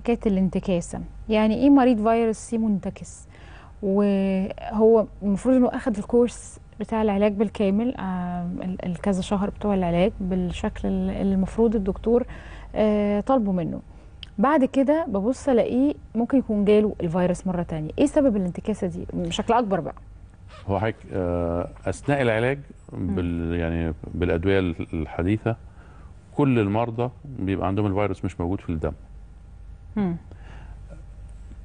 حكايه الانتكاسه يعني ايه مريض فيروس سي منتكس وهو المفروض انه اخذ الكورس بتاع العلاج بالكامل آه، الكذا شهر بتوع العلاج بالشكل اللي المفروض الدكتور آه، طالبه منه بعد كده ببص الاقيه ممكن يكون جاله الفيروس مره تانية ايه سبب الانتكاسه دي بشكل اكبر بقى هو حضرتك آه، اثناء العلاج بال يعني بالادويه الحديثه كل المرضى بيبقى عندهم الفيروس مش موجود في الدم مم.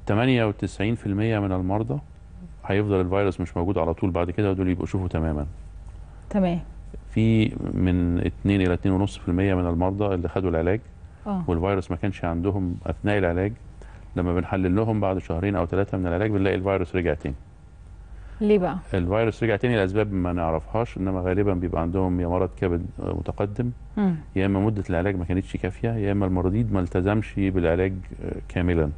98% من المرضى هيفضل الفيروس مش موجود على طول بعد كده دول يبقوا شوفوا تماما تمام في من 2 الى 2.5% من المرضى اللي خدوا العلاج أوه. والفيروس ما كانش عندهم اثناء العلاج لما بنحلل لهم بعد شهرين او ثلاثه من العلاج بنلاقي الفيروس رجع تاني ليه بقى؟ الفيروس رجع تاني لاسباب ما نعرفهاش انما غالبا بيبقى عندهم يا مرض كبد متقدم يا اما مده العلاج ما كانتش كافيه يا اما المريض ما التزمش بالعلاج آه، كاملا.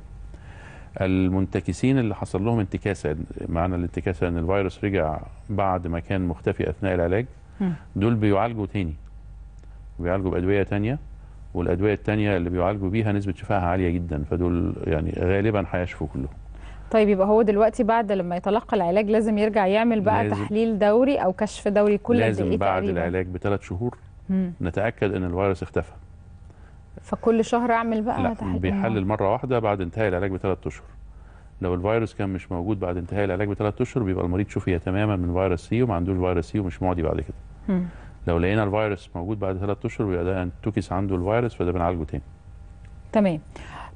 المنتكسين اللي حصل لهم انتكاسه معنى الانتكاسه ان الفيروس رجع بعد ما كان مختفي اثناء العلاج دول بيعالجوا تاني بيعالجوا بادويه تانيه والادويه التانيه اللي بيعالجوا بيها نسبه شفائها عاليه جدا فدول يعني غالبا هيشفوا كلهم. طيب يبقى هو دلوقتي بعد لما يتلقى العلاج لازم يرجع يعمل بقى لازم تحليل دوري او كشف دوري كل قد ايه تقريبا لازم بعد العلاج بثلاث شهور مم. نتاكد ان الفيروس اختفى فكل شهر اعمل بقى لا تحليل بيحلل مره واحده بعد انتهاء العلاج بثلاث اشهر لو الفيروس كان مش موجود بعد انتهاء العلاج بثلاث اشهر بيبقى المريض شفي تماما من فيروس سي وما عندوش فيروس سي ومش معدي بعد كده مم. لو لقينا الفيروس موجود بعد ثلاث اشهر بيبقى ده انتكس عنده الفيروس فده بنعالجه تاني تمام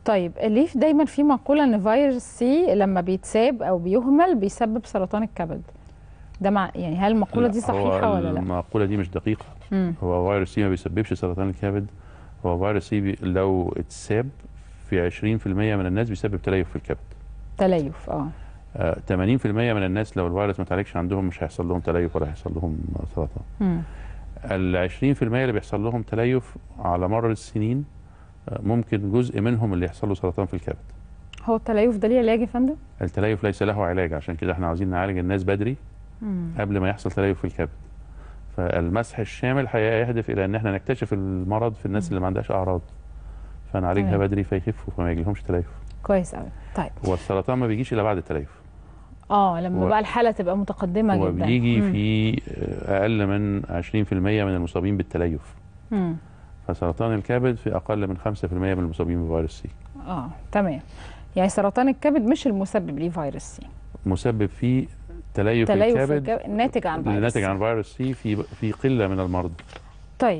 طيب ليه دايما في مقوله ان فيروس سي لما بيتساب او بيهمل بيسبب سرطان الكبد ده مع يعني هل المقوله دي صحيحه ولا لا المقوله دي مش دقيقه مم. هو فيروس سي ما بيسببش سرطان الكبد هو فيروس سي لو اتساب في 20% من الناس بيسبب تليف في الكبد تليف اه 80% آه، من الناس لو الفيروس ما اتعالجش عندهم مش هيحصل لهم تليف ولا هيحصل لهم سرطان. ال 20% اللي بيحصل لهم تليف على مر السنين ممكن جزء منهم اللي يحصل له سرطان في الكبد هو التليف ده ليه علاج يا فندم؟ التليف ليس له علاج عشان كده احنا عاوزين نعالج الناس بدري مم. قبل ما يحصل تليف في الكبد فالمسح الشامل يهدف الى ان احنا نكتشف المرض في الناس مم. اللي ما عندهاش اعراض فنعالجها بدري فيخفوا فما يجيلهمش تليف كويس قوي طيب هو السرطان ما بيجيش الا بعد التليف اه لما و... بقى الحاله تبقى متقدمه جدا وبيجي في اقل من 20% من المصابين بالتليف مم. فسرطان الكبد في اقل من 5% من المصابين بفيروس سي اه تمام يعني سرطان الكبد مش المسبب ليه فيروس سي مسبب فيه تليف, تليف الكبد, الكبد ناتج عن فيروس ناتج عن فيروس سي في في قله من المرضى